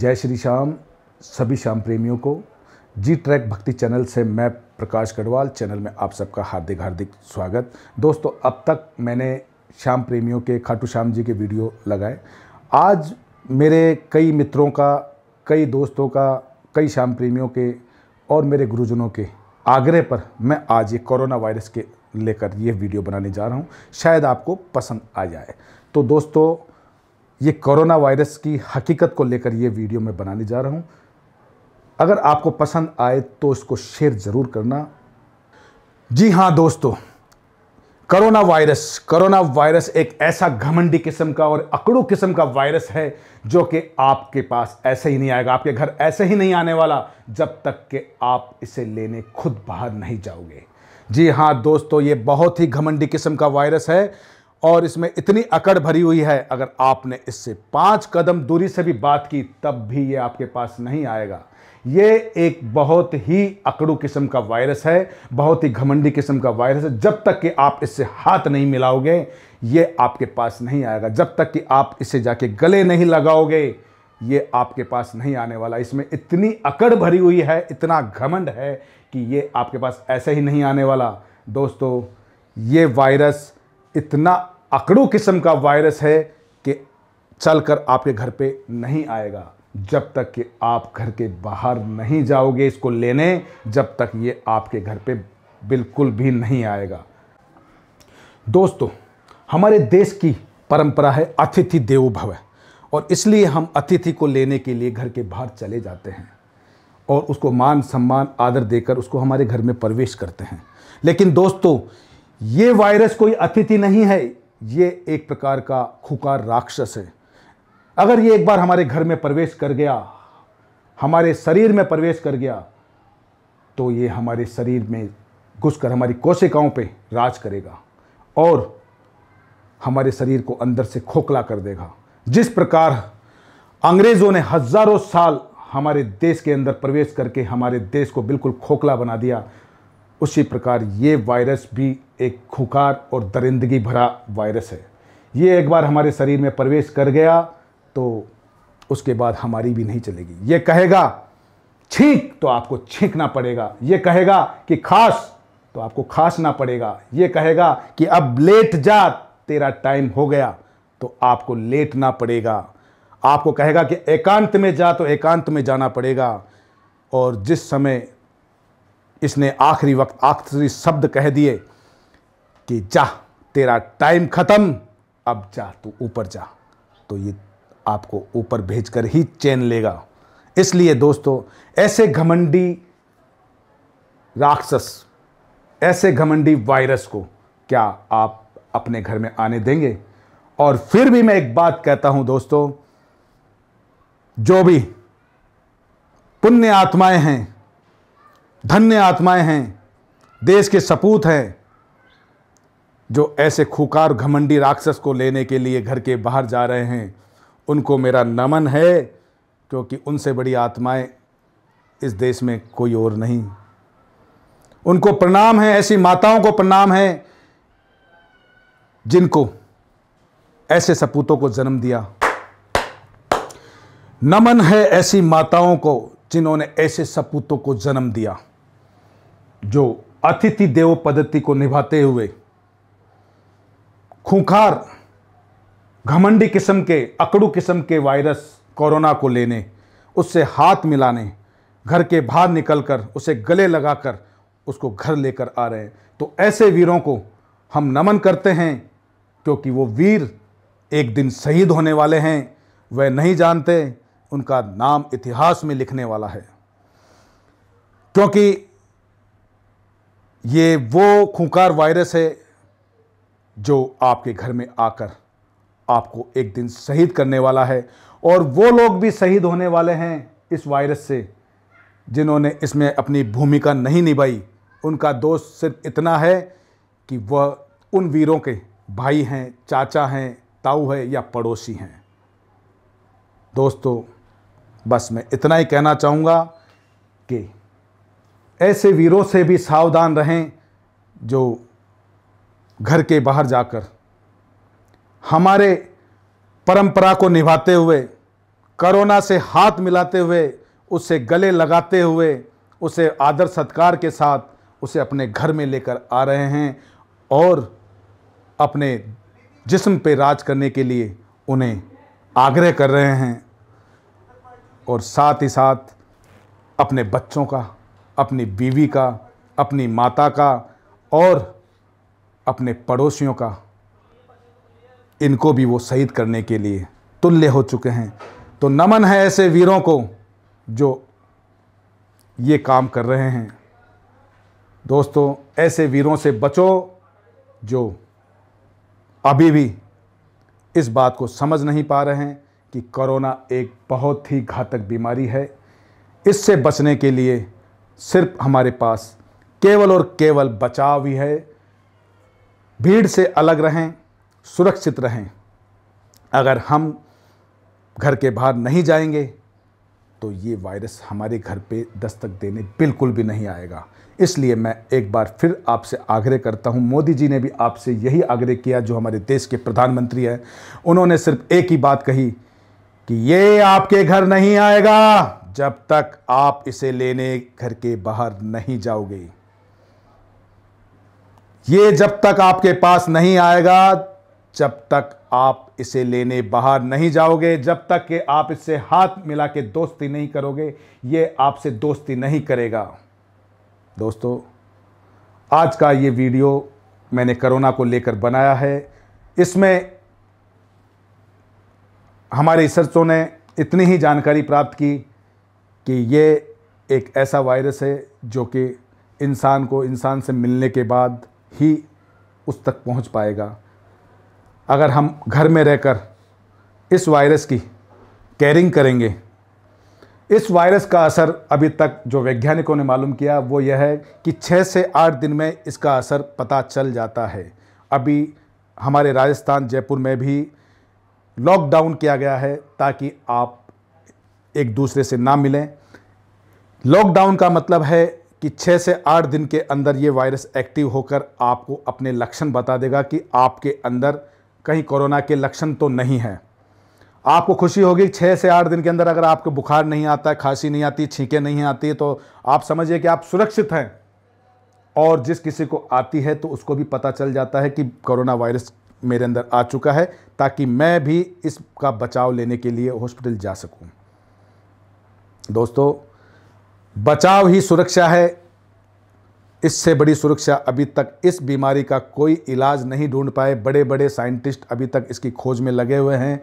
जय श्री श्याम सभी श्याम प्रेमियों को जी ट्रैक भक्ति चैनल से मैं प्रकाश गढ़वाल चैनल में आप सबका हार्दिक हार्दिक स्वागत दोस्तों अब तक मैंने श्याम प्रेमियों के खाटू श्याम जी के वीडियो लगाए आज मेरे कई मित्रों का कई दोस्तों का कई श्याम प्रेमियों के और मेरे गुरुजनों के आग्रह पर मैं आज ये कोरोना वायरस के लेकर ये वीडियो बनाने जा रहा हूँ शायद आपको पसंद आ जाए तो दोस्तों ये कोरोना वायरस की हकीकत को लेकर ये वीडियो मैं बनाने जा रहा हूँ अगर आपको पसंद आए तो इसको शेयर ज़रूर करना जी हाँ दोस्तों करोना वायरस करोना वायरस एक ऐसा घमंडी किस्म का और अकड़ू किस्म का वायरस है जो कि आपके पास ऐसे ही नहीं आएगा आपके घर ऐसे ही नहीं आने वाला जब तक कि आप इसे लेने खुद बाहर नहीं जाओगे जी हाँ दोस्तों ये बहुत ही घमंडी किस्म का वायरस है और इसमें इतनी अकड़ भरी हुई है अगर आपने इससे पाँच कदम दूरी से भी बात की तब भी ये आपके पास नहीं आएगा ये एक बहुत ही अकड़ू किस्म का वायरस है बहुत ही घमंडी किस्म का वायरस है जब तक कि आप इससे हाथ नहीं मिलाओगे ये आपके पास नहीं आएगा जब तक कि आप इसे जाके गले नहीं लगाओगे ये आपके पास नहीं आने वाला इसमें इतनी अकड़ भरी हुई है इतना घमंड है कि ये आपके पास ऐसे ही नहीं आने वाला दोस्तों ये वायरस इतना अकड़ों किस्म का वायरस है कि चलकर आपके घर पे नहीं आएगा जब तक कि आप घर के बाहर नहीं जाओगे इसको लेने जब तक ये आपके घर पे बिल्कुल भी नहीं आएगा दोस्तों हमारे देश की परंपरा है अतिथि देवो भव और इसलिए हम अतिथि को लेने के लिए घर के बाहर चले जाते हैं और उसको मान सम्मान आदर देकर उसको हमारे घर में प्रवेश करते हैं लेकिन दोस्तों ये वायरस कोई अतिथि नहीं है ये एक प्रकार का खुकार राक्षस है अगर ये एक बार हमारे घर में प्रवेश कर गया हमारे शरीर में प्रवेश कर गया तो ये हमारे शरीर में घुसकर हमारी कोशिकाओं पे राज करेगा और हमारे शरीर को अंदर से खोखला कर देगा जिस प्रकार अंग्रेज़ों ने हज़ारों साल हमारे देश के अंदर प्रवेश करके हमारे देश को बिल्कुल खोखला बना दिया उसी प्रकार ये वायरस भी एक खुकार और दरिंदगी भरा वायरस है ये एक बार हमारे शरीर में प्रवेश कर गया तो उसके बाद हमारी भी नहीं चलेगी ये कहेगा छींक तो आपको छींकना पड़ेगा ये कहेगा कि खास तो आपको खासना पड़ेगा ये कहेगा कि अब लेट जा तेरा टाइम हो गया तो आपको लेटना पड़ेगा आपको कहेगा कि एकांत में जा तो एकांत में जाना पड़ेगा और जिस समय इसने आखिरी वक्त आखिरी शब्द कह दिए कि जा तेरा टाइम ख़त्म अब जा तू ऊपर जा तो ये आपको ऊपर भेजकर ही चैन लेगा इसलिए दोस्तों ऐसे घमंडी राक्षस ऐसे घमंडी वायरस को क्या आप अपने घर में आने देंगे और फिर भी मैं एक बात कहता हूं दोस्तों जो भी पुण्य आत्माएं हैं धन्य आत्माएं हैं देश के सपूत हैं जो ऐसे खुकार घमंडी राक्षस को लेने के लिए घर के बाहर जा रहे हैं उनको मेरा नमन है क्योंकि उनसे बड़ी आत्माएं इस देश में कोई और नहीं उनको प्रणाम है ऐसी माताओं को प्रणाम है जिनको ऐसे सपूतों को जन्म दिया नमन है ऐसी माताओं को जिन्होंने ऐसे सपूतों को जन्म दिया जो अतिथि देव पद्धति को निभाते हुए खूंखार घमंडी किस्म के अकड़ू किस्म के वायरस कोरोना को लेने उससे हाथ मिलाने घर के बाहर निकलकर उसे गले लगाकर उसको घर लेकर आ रहे हैं तो ऐसे वीरों को हम नमन करते हैं क्योंकि वो वीर एक दिन शहीद होने वाले हैं वह नहीं जानते उनका नाम इतिहास में लिखने वाला है क्योंकि ये वो खूंखार वायरस है जो आपके घर में आकर आपको एक दिन शहीद करने वाला है और वो लोग भी शहीद होने वाले हैं इस वायरस से जिन्होंने इसमें अपनी भूमिका नहीं निभाई उनका दोष सिर्फ इतना है कि वह उन वीरों के भाई हैं चाचा हैं ताऊ है या पड़ोसी हैं दोस्तों बस मैं इतना ही कहना चाहूँगा कि ऐसे वीरों से भी सावधान रहें जो घर के बाहर जाकर हमारे परंपरा को निभाते हुए कोरोना से हाथ मिलाते हुए उसे गले लगाते हुए उसे आदर सत्कार के साथ उसे अपने घर में लेकर आ रहे हैं और अपने जिस्म पे राज करने के लिए उन्हें आग्रह कर रहे हैं और साथ ही साथ अपने बच्चों का अपनी बीवी का अपनी माता का और अपने पड़ोसियों का इनको भी वो शहीद करने के लिए तुल्य हो चुके हैं तो नमन है ऐसे वीरों को जो ये काम कर रहे हैं दोस्तों ऐसे वीरों से बचो जो अभी भी इस बात को समझ नहीं पा रहे हैं कि कोरोना एक बहुत ही घातक बीमारी है इससे बचने के लिए सिर्फ हमारे पास केवल और केवल बचाव ही है भीड़ से अलग रहें सुरक्षित रहें अगर हम घर के बाहर नहीं जाएंगे तो ये वायरस हमारे घर पे दस्तक देने बिल्कुल भी नहीं आएगा इसलिए मैं एक बार फिर आपसे आग्रह करता हूँ मोदी जी ने भी आपसे यही आग्रह किया जो हमारे देश के प्रधानमंत्री हैं उन्होंने सिर्फ एक ही बात कही कि ये आपके घर नहीं आएगा जब तक आप इसे लेने घर के बाहर नहीं जाओगे ये जब तक आपके पास नहीं आएगा जब तक आप इसे लेने बाहर नहीं जाओगे जब तक कि आप इससे हाथ मिला के दोस्ती नहीं करोगे ये आपसे दोस्ती नहीं करेगा दोस्तों आज का ये वीडियो मैंने कोरोना को लेकर बनाया है इसमें हमारे रिसर्चों ने इतनी ही जानकारी प्राप्त की कि ये एक ऐसा वायरस है जो कि इंसान को इंसान से मिलने के बाद ही उस तक पहुंच पाएगा अगर हम घर में रहकर इस वायरस की कैरिंग करेंगे इस वायरस का असर अभी तक जो वैज्ञानिकों ने मालूम किया वो यह है कि छः से आठ दिन में इसका असर पता चल जाता है अभी हमारे राजस्थान जयपुर में भी लॉकडाउन किया गया है ताकि आप एक दूसरे से ना मिलें लॉकडाउन का मतलब है कि छः से आठ दिन के अंदर ये वायरस एक्टिव होकर आपको अपने लक्षण बता देगा कि आपके अंदर कहीं कोरोना के लक्षण तो नहीं हैं आपको खुशी होगी छः से आठ दिन के अंदर अगर आपको बुखार नहीं आता खांसी नहीं आती छींके नहीं आती तो आप समझिए कि आप सुरक्षित हैं और जिस किसी को आती है तो उसको भी पता चल जाता है कि कोरोना वायरस मेरे अंदर आ चुका है ताकि मैं भी इसका बचाव लेने के लिए हॉस्पिटल जा सकूँ दोस्तों बचाव ही सुरक्षा है इससे बड़ी सुरक्षा अभी तक इस बीमारी का कोई इलाज नहीं ढूंढ पाए बड़े बड़े साइंटिस्ट अभी तक इसकी खोज में लगे हुए हैं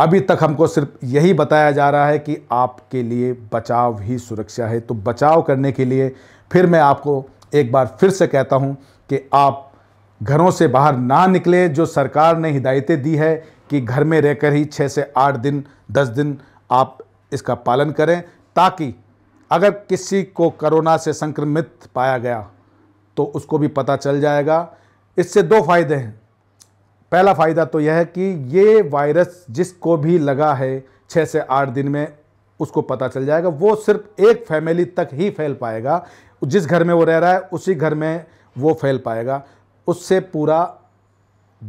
अभी तक हमको सिर्फ यही बताया जा रहा है कि आपके लिए बचाव ही सुरक्षा है तो बचाव करने के लिए फिर मैं आपको एक बार फिर से कहता हूं कि आप घरों से बाहर ना निकले जो सरकार ने हिदायतें दी है कि घर में रहकर ही छः से आठ दिन दस दिन आप इसका पालन करें ताकि अगर किसी को कोरोना से संक्रमित पाया गया तो उसको भी पता चल जाएगा इससे दो फायदे हैं पहला फ़ायदा तो यह है कि ये वायरस जिसको भी लगा है छः से आठ दिन में उसको पता चल जाएगा वो सिर्फ एक फैमिली तक ही फैल पाएगा जिस घर में वो रह रहा है उसी घर में वो फैल पाएगा उससे पूरा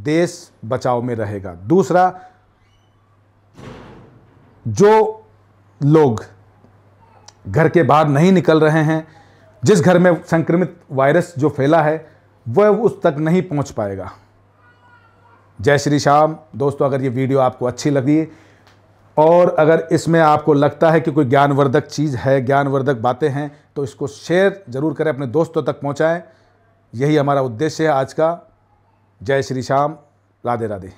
देश बचाव में रहेगा दूसरा जो लोग घर के बाहर नहीं निकल रहे हैं जिस घर में संक्रमित वायरस जो फैला है वह उस तक नहीं पहुंच पाएगा जय श्री श्याम दोस्तों अगर ये वीडियो आपको अच्छी लगी और अगर इसमें आपको लगता है कि कोई ज्ञानवर्धक चीज़ है ज्ञानवर्धक बातें हैं तो इसको शेयर ज़रूर करें अपने दोस्तों तक पहुँचाएँ यही हमारा उद्देश्य है आज का जय श्री श्याम राधे राधे